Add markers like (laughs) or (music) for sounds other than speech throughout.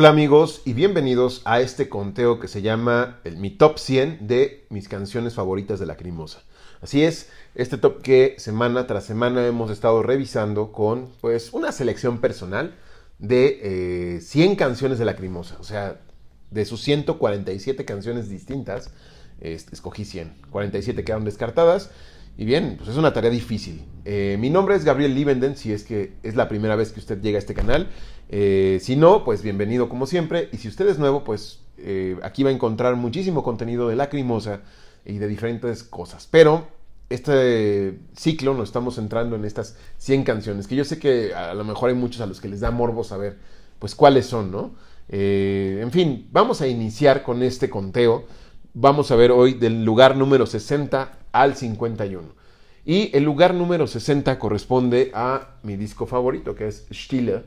Hola amigos y bienvenidos a este conteo que se llama el, mi top 100 de mis canciones favoritas de la crimosa. Así es, este top que semana tras semana hemos estado revisando con pues una selección personal de 100 eh, canciones de la crimosa. O sea, de sus 147 canciones distintas, escogí 100. 47 quedaron descartadas y bien, pues es una tarea difícil. Eh, mi nombre es Gabriel Livenden, si es que es la primera vez que usted llega a este canal. Eh, si no, pues bienvenido como siempre. Y si usted es nuevo, pues eh, aquí va a encontrar muchísimo contenido de lacrimosa y de diferentes cosas. Pero este ciclo nos estamos centrando en estas 100 canciones, que yo sé que a lo mejor hay muchos a los que les da morbo saber, pues cuáles son, ¿no? en fin, vamos a iniciar con este conteo. Vamos a ver hoy del lugar número 60 al 51. Y el lugar número 60 corresponde a mi disco favorito, que es Stille.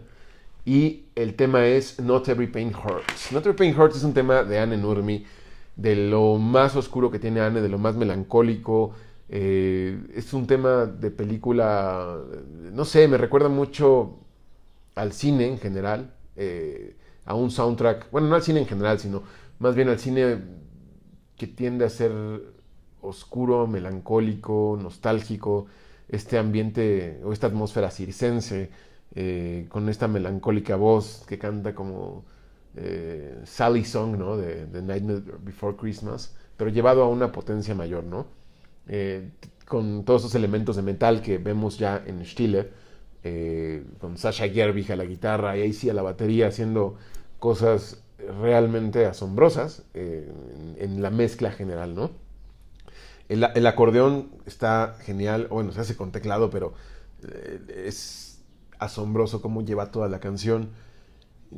Y el tema es Not Every Pain Hurts. Not Every Pain Hurts es un tema de Anne Nurmi, de lo más oscuro que tiene Anne, de lo más melancólico. Eh, es un tema de película, no sé, me recuerda mucho al cine en general, eh, a un soundtrack, bueno, no al cine en general, sino más bien al cine que tiende a ser oscuro, melancólico, nostálgico, este ambiente o esta atmósfera circense, eh, con esta melancólica voz que canta como eh, Sally Song, ¿no? De, Nightmare Before Christmas, pero llevado a una potencia mayor, ¿no? Eh, con todos esos elementos de metal que vemos ya en Stille, con Sasha Gerbig a la guitarra y ahí sí a la batería haciendo cosas realmente asombrosas en la mezcla general, ¿no? El, acordeón está genial, bueno, se hace con teclado, pero eh, es asombroso cómo lleva toda la canción.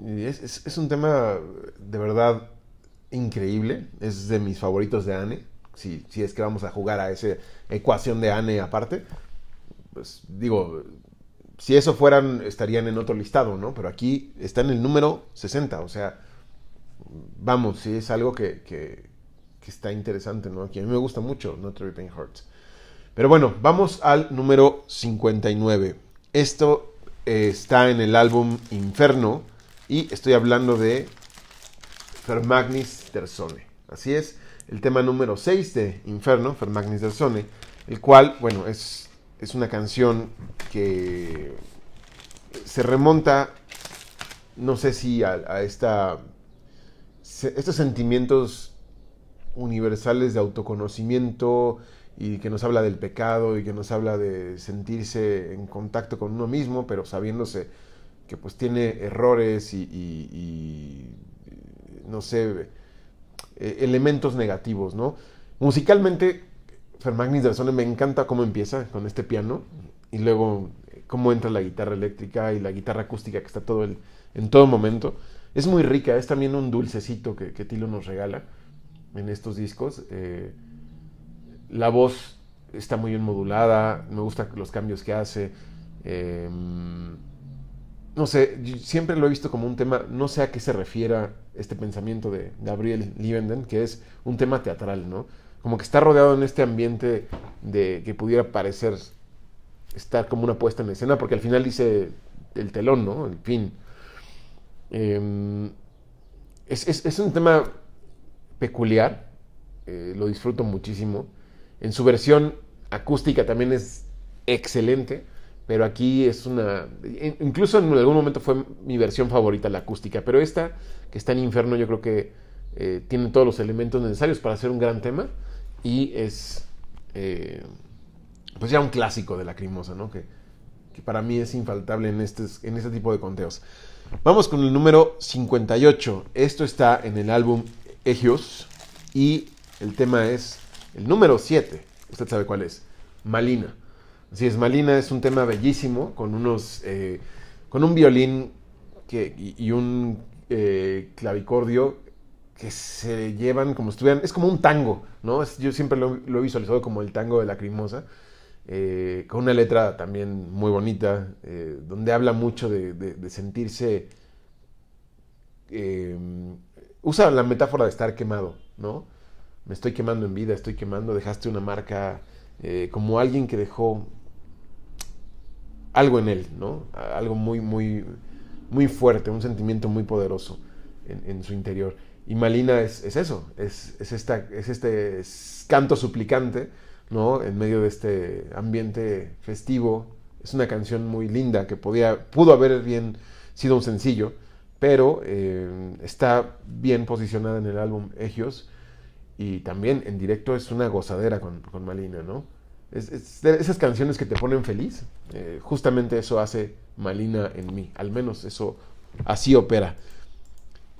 Es, un tema de verdad increíble. Es de mis favoritos de Anne. Si, si es que vamos a jugar a esa ecuación de Anne aparte. Pues digo, si eso fueran, estarían en otro listado, ¿no? Pero aquí está en el número 60. O sea, vamos, si es algo que, que está interesante, ¿no? a mí me gusta mucho Not Pain Hearts. Pero bueno, vamos al número 59. Esto eh, está en el álbum Inferno y estoy hablando de Fermagnis terzone Así es, el tema número 6 de Inferno, Fermagnis Tersone, el cual, bueno, es, es una canción que se remonta, no sé si a, estos sentimientos universales de autoconocimiento y que nos habla del pecado y que nos habla de sentirse en contacto con uno mismo, pero sabiéndose que pues tiene errores y, no sé, eh, elementos negativos, ¿no? Musicalmente, Fermagnis de me encanta cómo empieza con este piano y luego eh, cómo entra la guitarra eléctrica y la guitarra acústica que está todo el, en todo momento. Es muy rica, es también un dulcecito que Tilo nos regala en estos discos. Eh, la voz está muy bien modulada, me gustan los cambios que hace. Eh, no sé, siempre lo he visto como un tema, no sé a qué se refiera este pensamiento de Gabriel Liebenden, que es un tema teatral, ¿no? Como que está rodeado en este ambiente de que pudiera parecer estar como una puesta en escena, porque al final dice el telón, ¿no? El fin. Em, es, es un tema peculiar, eh, lo disfruto muchísimo. En su versión acústica también es excelente, pero aquí es una... Incluso en algún momento fue mi versión favorita, la acústica, pero esta, que está en Inferno, yo creo que eh, tiene todos los elementos necesarios para hacer un gran tema y es... Eh, pues ya un clásico de la crimosa, ¿no? Que, para mí es infaltable en, este, en este tipo de conteos. Vamos con el número 58. Esto está en el álbum Egios y el tema es el número 7. Usted sabe cuál es. Malina. Así es, Malina es un tema bellísimo con unos. Eh, con un violín que, y, un eh, clavicordio que se llevan como si estuvieran. Es como un tango, ¿no? yo siempre lo, he visualizado como el tango de la crimosa. Eh, con una letra también muy bonita, donde habla mucho de, de sentirse usa la metáfora de estar quemado, ¿no? Me estoy quemando en vida, estoy quemando, dejaste una marca eh, como alguien que dejó algo en él, ¿no? Algo muy, muy, muy fuerte, un sentimiento muy poderoso en, su interior. Y Malina es, eso, es, es, esta, es este canto suplicante, ¿no? En medio de este ambiente festivo. Es una canción muy linda que podía, pudo haber bien sido un sencillo, pero eh, está bien posicionada en el álbum Egios y también en directo es una gozadera con, Malina, ¿no? esas canciones que te ponen feliz, eh, justamente eso hace Malina en mí, al menos eso así opera.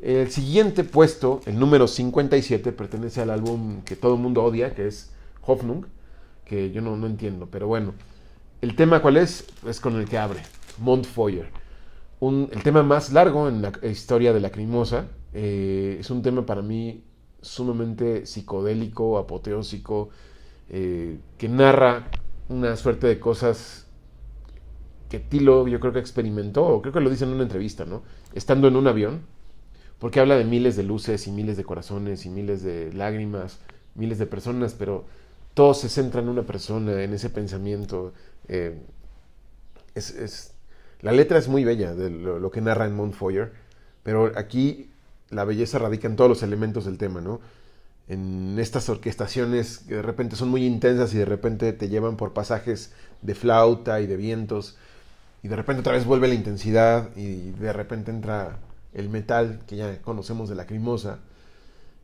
El siguiente puesto, el número 57, pertenece al álbum que todo el mundo odia, que es Hoffnung, que yo no, no entiendo, pero bueno. El tema cuál es, es con el que abre, Montfoyer el tema más largo en la historia de la crimosa. Eh, es un tema para mí sumamente psicodélico, apoteósico, eh, que narra una suerte de cosas que Tilo yo creo que experimentó, creo que lo dice en una entrevista, ¿no? Estando en un avión, porque habla de miles de luces y miles de corazones y miles de lágrimas, miles de personas, pero todo se centra en una persona, en ese pensamiento. Eh, es la letra es muy bella, de lo, que narra en foyer pero aquí la belleza radica en todos los elementos del tema, ¿no? En estas orquestaciones que de repente son muy intensas y de repente te llevan por pasajes de flauta y de vientos, y de repente otra vez vuelve la intensidad y de repente entra el metal que ya conocemos de la crimosa.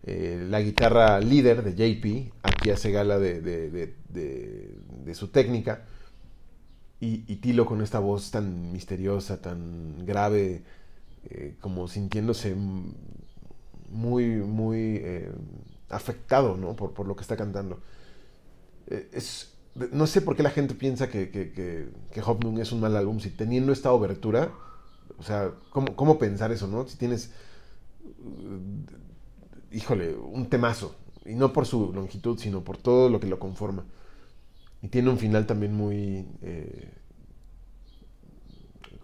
Eh, la guitarra líder de JP, aquí hace gala de, su técnica, y, Tilo con esta voz tan misteriosa, tan grave, eh, como sintiéndose muy, muy eh, afectado por, lo que está cantando. Eh, es, no sé por qué la gente piensa que, que, que, es un mal álbum, si teniendo esta obertura, o sea, ¿cómo, ¿cómo, pensar eso, no? Si tienes, híjole, un temazo, y no por su longitud, sino por todo lo que lo conforma. Y tiene un final también muy... Eh,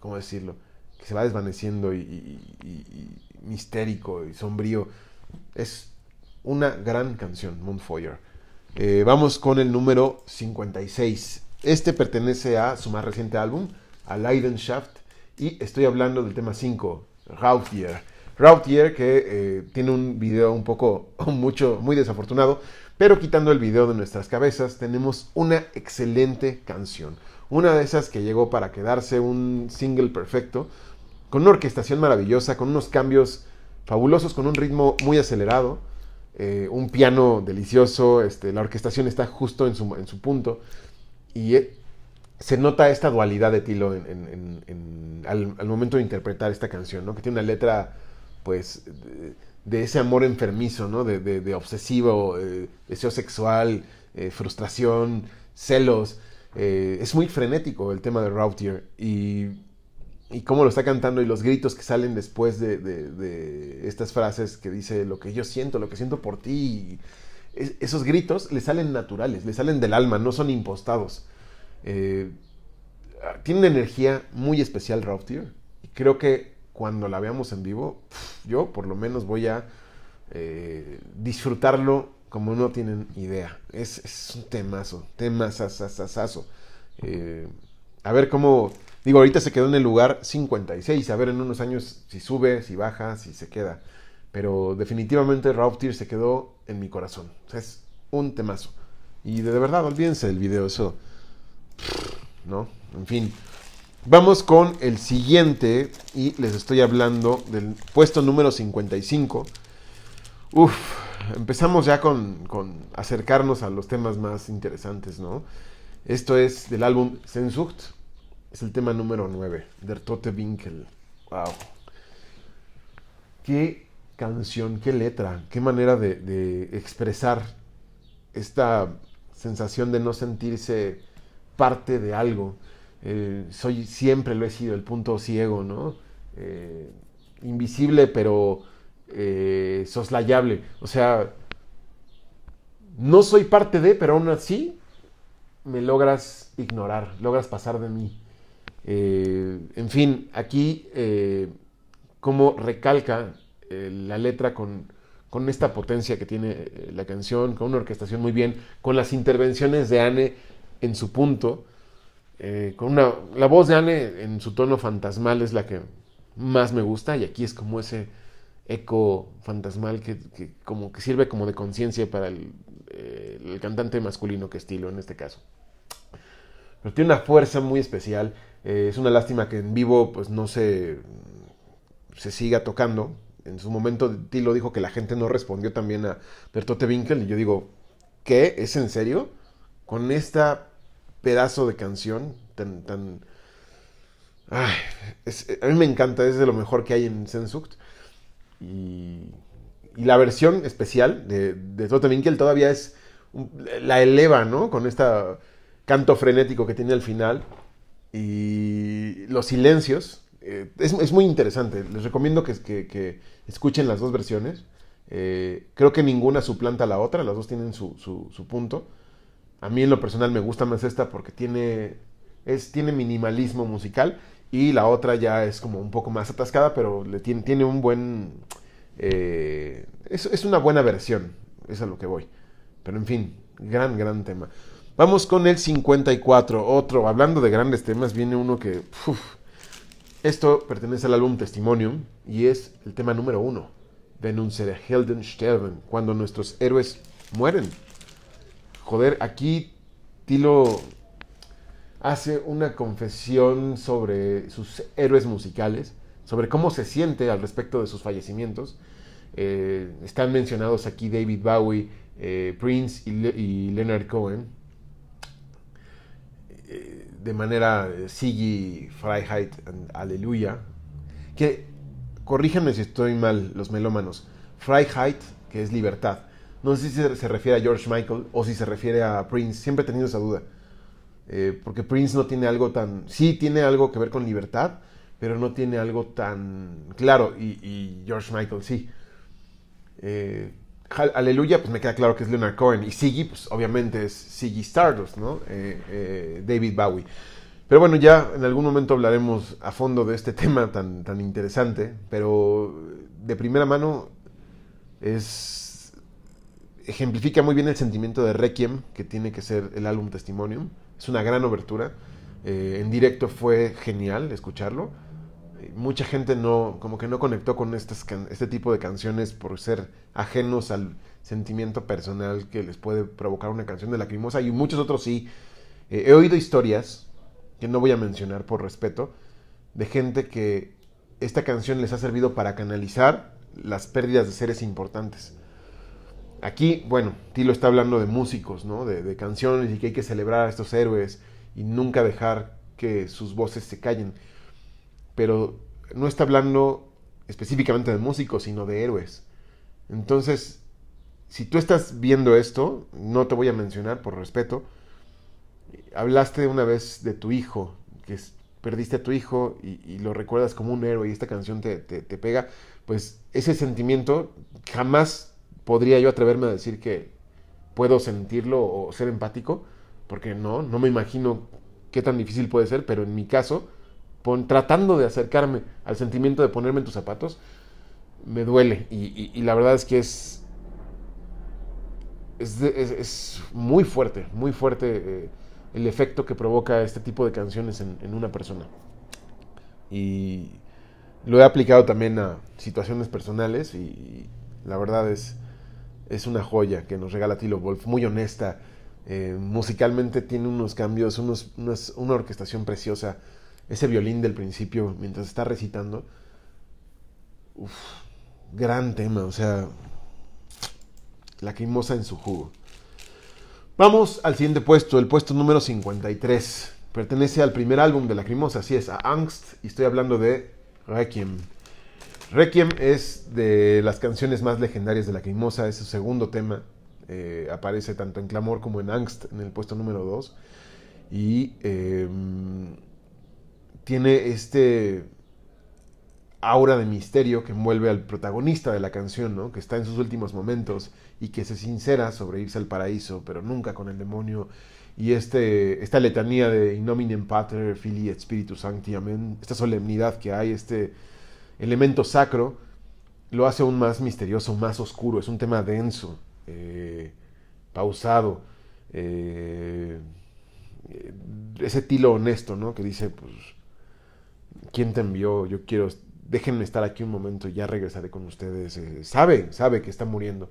¿Cómo decirlo? Que se va desvaneciendo y, y, y, mistérico y sombrío. Es una gran canción, Moonfire. Eh, vamos con el número 56. Este pertenece a su más reciente álbum, a Leidenschaft, y estoy hablando del tema 5, Routier. Routier, que eh, tiene un video un poco, (laughs) mucho, muy desafortunado, pero quitando el video de nuestras cabezas, tenemos una excelente canción. Una de esas que llegó para quedarse un single perfecto, con una orquestación maravillosa, con unos cambios fabulosos, con un ritmo muy acelerado, eh, un piano delicioso, este, la orquestación está justo en su, punto. Y eh, se nota esta dualidad de Tilo al, momento de interpretar esta canción, ¿no? Que tiene una letra, pues, de ese amor enfermizo, ¿no? De, obsesivo, eh, deseo sexual, eh, frustración, celos. Eh, es muy frenético el tema de Routier y, y, cómo lo está cantando y los gritos que salen después de, estas frases que dice lo que yo siento, lo que siento por ti. esos gritos le salen naturales, le salen del alma, no son impostados. tiene una energía muy especial Routier y creo que cuando la veamos en vivo, yo por lo menos voy a eh, disfrutarlo como no tienen idea. Es, un temazo, temazazazazazo. Eh, a ver cómo, digo, ahorita se quedó en el lugar 56, a ver en unos años si sube, si baja, si se queda. Pero definitivamente Raw se quedó en mi corazón. es un temazo. Y de, verdad, olvídense del video, eso. ¿No? En fin. Vamos con el siguiente y les estoy hablando del puesto número 55. Uf, empezamos ya con, acercarnos a los temas más interesantes, ¿no? Esto es del álbum Sensucht, es el tema número 9, de Tote Winkel. ¡Wow! Qué canción, qué letra, qué manera de expresar esta sensación de no sentirse parte de algo eh, soy siempre lo he sido, el punto ciego, ¿no? Eh, invisible pero eh, soslayable. O sea, no soy parte de, pero aún así me logras ignorar, logras pasar de mí. en fin, aquí como recalca la letra con, con esta potencia que tiene la canción, con una orquestación muy bien, con las intervenciones de Anne en su punto. Eh, con la voz de Anne en su tono fantasmal es la que más me gusta y aquí es como ese eco fantasmal que, como que sirve como de conciencia para eh, el, cantante masculino que estilo en este caso. Pero tiene una fuerza muy especial. Eh, es una lástima que en vivo pues no se, se siga tocando. En su momento Tilo dijo que la gente no respondió también a Bertote Winkel y yo digo, ¿qué? ¿Es en serio? Con esta pedazo de canción, tan... tan a mí me encanta, es de lo mejor que hay en Sensucht Y, la versión especial de, de Winkel todavía es... La eleva, ¿no? Con este canto frenético que tiene al final. Y los silencios. Eh, es, muy interesante. Les recomiendo que, escuchen las dos versiones. Eh, creo que ninguna suplanta a la otra, las dos tienen su, su punto. A mí en lo personal me gusta más esta porque tiene, es, tiene minimalismo musical y la otra ya es como un poco más atascada, pero le tiene, tiene un buen... Eh, es, una buena versión, es a lo que voy. Pero en fin, gran, gran tema. Vamos con el 54, otro, hablando de grandes temas, viene uno que... esto pertenece al álbum Testimonium y es el tema número uno, Denuncia de Heldensterben, cuando nuestros héroes mueren joder, aquí Tilo hace una confesión sobre sus héroes musicales, sobre cómo se siente al respecto de sus fallecimientos. Eh, están mencionados aquí David Bowie, eh, Prince y, Leonard Cohen. Eh, de manera Siggy, Freiheit, Aleluya. Que, corríjanme si estoy mal, los melómanos. Freiheit, que es libertad. No sé si se refiere a George Michael o si se refiere a Prince. Siempre he tenido esa duda. Eh, porque Prince no tiene algo tan... Sí tiene algo que ver con libertad, pero no tiene algo tan claro. Y, George Michael sí. Eh, aleluya, pues me queda claro que es Leonard Cohen. Y Siggy, pues obviamente es Siggy Stardust, ¿no? Eh, David Bowie. Pero bueno, ya en algún momento hablaremos a fondo de este (laughs) tema tan, tan interesante. Pero de primera mano es ejemplifica muy bien el sentimiento de Requiem, que tiene que ser el álbum Testimonium. Es una gran obertura. Eh, en directo fue genial escucharlo. Eh, mucha gente no, como que no conectó con estas este tipo de canciones por ser ajenos al sentimiento personal que les puede provocar una canción de lacrimosa y muchos otros sí. Eh, he oído historias, que no voy a mencionar por respeto, de gente que esta canción les ha servido para canalizar las pérdidas de seres importantes Aquí, bueno, Tilo está hablando de músicos, ¿no? De, canciones y que hay que celebrar a estos héroes y nunca dejar que sus voces se callen. Pero no está hablando específicamente de músicos, sino de héroes. Entonces, si tú estás viendo esto, no te voy a mencionar por respeto. Hablaste una vez de tu hijo, que perdiste a tu hijo y, lo recuerdas como un héroe y esta canción te pega, pues ese sentimiento jamás podría yo atreverme a decir que puedo sentirlo o ser empático, porque no, no me imagino qué tan difícil puede ser, pero en mi caso, tratando de acercarme al sentimiento de ponerme en tus zapatos, me duele. Y, la verdad es que es, es, muy fuerte, muy fuerte eh, el efecto que provoca este tipo de canciones en una persona. Y lo he aplicado también a situaciones personales y la verdad es es una joya que nos regala Tilo Wolf, muy honesta. Eh, musicalmente tiene unos cambios, una orquestación preciosa. Ese violín del principio, mientras está recitando. Uf, gran tema, o sea, lacrimosa en su jugo. Vamos al siguiente puesto, el puesto número 53. Pertenece al primer álbum de Lacrimosa, así es, a Angst, y estoy hablando de Requiem. Requiem es de las canciones más legendarias de La Crimosa, es su segundo tema. Eh, aparece tanto en Clamor como en Angst, en el puesto número 2. Y em, tiene este aura de misterio que envuelve al protagonista de la canción, ¿no? que está en sus últimos momentos y que se sincera sobre irse al paraíso, pero nunca con el demonio. Y este, esta letanía de In pater, Fili, spiritus sancti, amén. esta solemnidad que hay, este elemento sacro, lo hace aún más misterioso, más oscuro. Es un tema denso, eh, pausado. Eh, ese tilo honesto, ¿no? Que dice, pues, ¿quién te envió? Yo quiero, déjenme estar aquí un momento, ya regresaré con ustedes. Eh, sabe, sabe que está muriendo.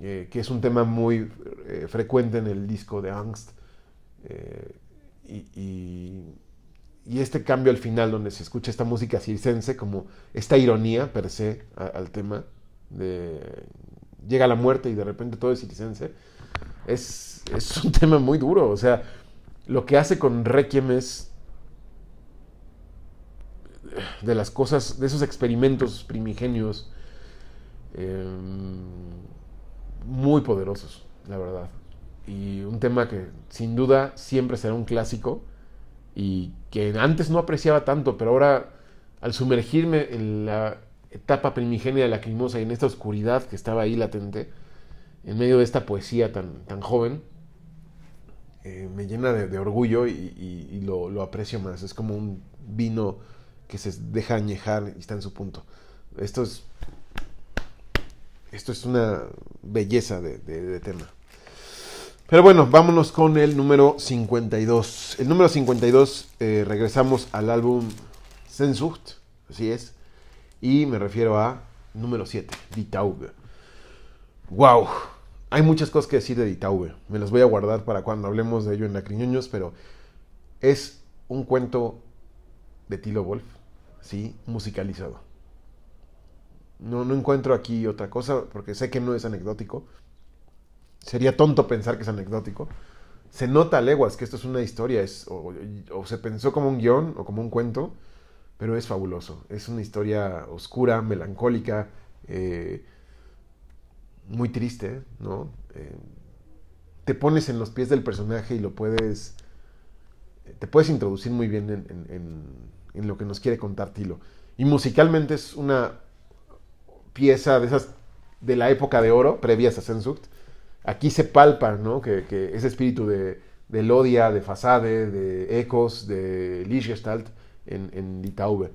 que es un tema muy frecuente en el disco de Angst. y y este cambio al final donde se escucha esta música circense, como esta ironía per se al tema de llega la muerte y de repente todo es circense, es, un (laughs) tema muy duro. O sea, lo que hace con Requiem es de las cosas, de esos experimentos primigenios em, muy poderosos, la verdad. Y un tema que sin duda siempre será un clásico y que antes no apreciaba tanto, pero ahora al sumergirme en la etapa primigenia de la crimosa y en esta oscuridad que estaba ahí latente, en medio de esta poesía tan, tan joven, eh, me llena de, orgullo y, lo, aprecio más. Es como un vino que se deja añejar y está en su punto. Esto es, esto es una belleza de, de tema. Pero bueno, vámonos con el número 52. El número 52, eh, regresamos al álbum Sensucht, así es. Y me refiero a número 7, Die ¡Wow! Hay muchas cosas que decir de Die Me las voy a guardar para cuando hablemos de ello en la criñuños, pero es un cuento de Tilo Wolf, ¿sí? Musicalizado. No, no encuentro aquí otra cosa porque sé que no es anecdótico sería tonto pensar que es anecdótico. Se nota a leguas que esto es una historia, o, se pensó como un guión o como un cuento, pero es fabuloso. Es una historia oscura, melancólica, eh, muy triste, ¿no? Eh, te pones en los pies del personaje y lo puedes. Te puedes introducir muy bien en, lo que nos quiere contar Tilo. Y musicalmente es una pieza de esas de la época de oro, previas a Sensuct, aquí se palpa, ¿no? Que, ese espíritu de, Lodia, de Fasade, de Ecos, de Lichgestalt en, en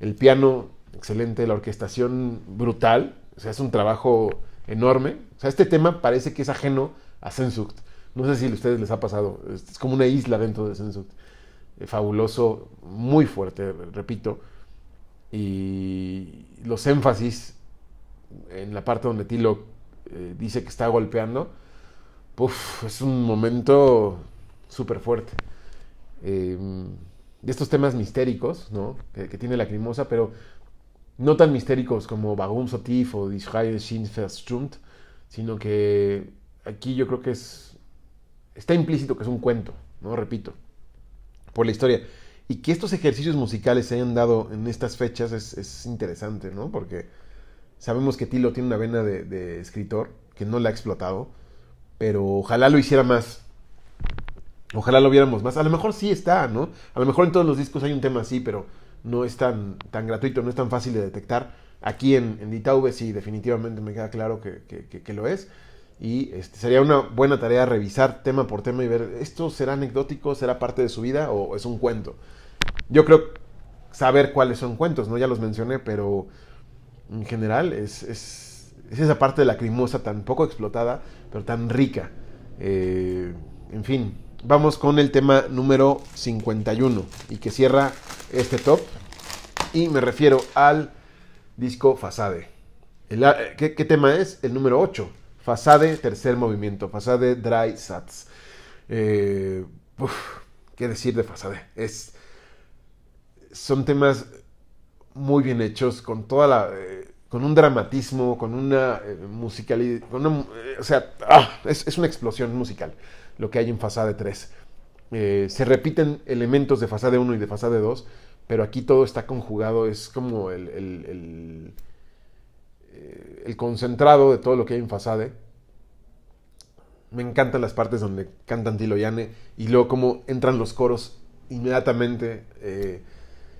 El piano, excelente, la orquestación brutal, o sea, es un trabajo enorme. O sea, este tema parece que es ajeno a Sensucht. No sé si a ustedes les ha pasado, es como una isla dentro de Sensucht. Eh, fabuloso, muy fuerte, repito. Y los énfasis en la parte donde Tilo eh, dice que está golpeando, es un momento súper fuerte. Em, de estos temas mistéricos, ¿no? Que, tiene tiene Lacrimosa, pero no tan mistéricos como Bagum Sotif o Sin sino que aquí yo creo que es. Está implícito que es un cuento, ¿no? Repito, por la historia. Y que estos ejercicios musicales se hayan dado en estas fechas es, es interesante, ¿no? Porque Sabemos que Tilo tiene una vena de, escritor que no la ha explotado, pero ojalá lo hiciera más. Ojalá lo viéramos más. A lo mejor sí está, ¿no? A lo mejor en todos los discos hay un tema así, pero no es tan, tan gratuito, no es tan fácil de detectar. Aquí en, en sí, definitivamente me queda claro que, lo es. Y este, sería una buena tarea revisar tema por tema y ver, ¿esto será anecdótico? ¿Será parte de su vida o es un cuento? Yo creo saber cuáles son cuentos, ¿no? Ya los mencioné, pero en general es, es, esa parte de la tan poco explotada, pero tan rica. Eh, en fin, vamos con el tema número 51 y que cierra este top. Y me refiero al disco Fasade. Eh, ¿qué, tema es? El número 8. Fasade, tercer movimiento. Fasade, dry sats. Eh, ¿Qué decir de Fasade? Es, son temas muy bien hechos, con toda la... Eh, con un dramatismo, con una eh, musicalidad, eh, o sea, ah, es, una explosión musical lo que hay en Fasade 3. se repiten elementos de Fasade 1 y de Fasade 2, pero aquí todo está conjugado, es como el, el, concentrado de todo lo que hay en Fasade me encantan las partes donde cantan Tilo Yane y luego cómo entran los coros inmediatamente. Eh,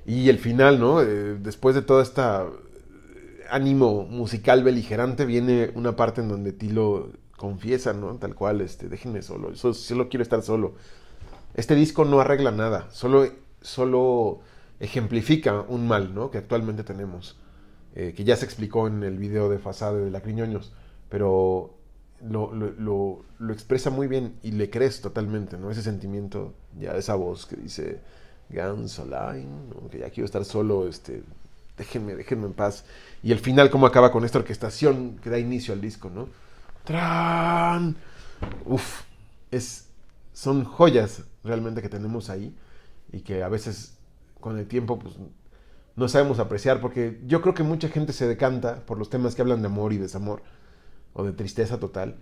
y el final, ¿no? Eh, después de todo esta eh, ánimo musical beligerante viene una parte en donde Tilo confiesa, ¿no? Tal cual, este, déjenme solo, solo, solo quiero estar solo. Este disco no arregla nada, solo, solo ejemplifica un mal, ¿no? Que actualmente tenemos, eh, que ya se explicó en el video de Fasado de Lacriñoños, pero lo, lo, lo, lo expresa muy bien y le crees totalmente, ¿no? Ese sentimiento, ya esa voz que dice Guns aunque que ya quiero estar solo, este, déjenme, déjenme en paz. Y el final, cómo acaba con esta orquestación que da inicio al disco, ¿no? ¡Tran! Uf, es, son joyas realmente que tenemos ahí y que a veces con el tiempo pues, no sabemos apreciar porque yo creo que mucha gente se decanta por los temas que hablan de amor y desamor o de tristeza total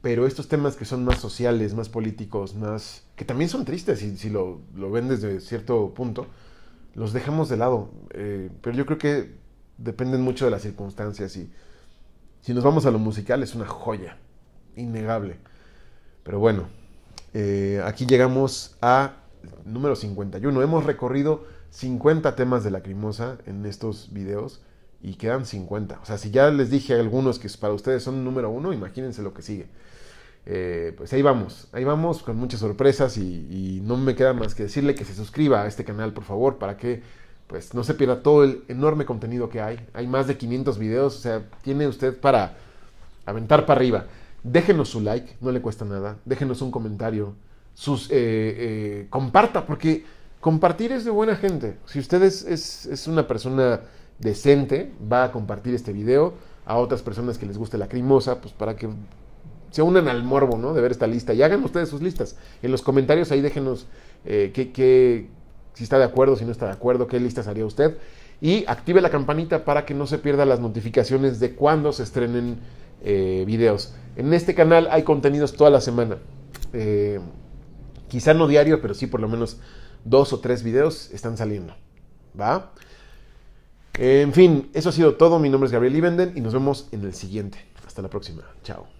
pero estos temas que son más sociales, más políticos, más. que también son tristes si, si lo, ven desde cierto punto, los dejamos de lado. Eh, pero yo creo que dependen mucho de las circunstancias y. Si nos vamos a lo musical, es una joya. Innegable. Pero bueno, eh, aquí llegamos a número 51. Hemos recorrido 50 temas de Lacrimosa en estos videos y quedan 50. O sea, si ya les dije a algunos que para ustedes son número uno, imagínense lo que sigue. Eh, pues ahí vamos, ahí vamos con muchas sorpresas y, no me queda más que decirle que se suscriba a este canal, por favor, para que pues no se pierda todo el enorme contenido que hay. Hay más de 500 videos, o sea, tiene usted para aventar para arriba. Déjenos su like, no le cuesta nada. Déjenos un comentario. Sus, eh, eh, comparta, porque compartir es de buena gente. Si usted es una persona decente va a compartir este video a otras personas que les guste la crimosa, pues para que se unan al morbo, ¿no? De ver esta lista. Y hagan ustedes sus listas. En los comentarios ahí déjenos eh, qué, qué, si está de acuerdo, si no está de acuerdo, qué listas haría usted. Y active la campanita para que no se pierda las notificaciones de cuando se estrenen eh, videos. En este canal hay contenidos toda la semana. Eh, quizá no diario, pero sí por lo menos dos o tres videos están saliendo. ¿Va? En fin, eso ha sido todo. Mi nombre es Gabriel Ibenden y nos vemos en el siguiente. Hasta la próxima. Chao.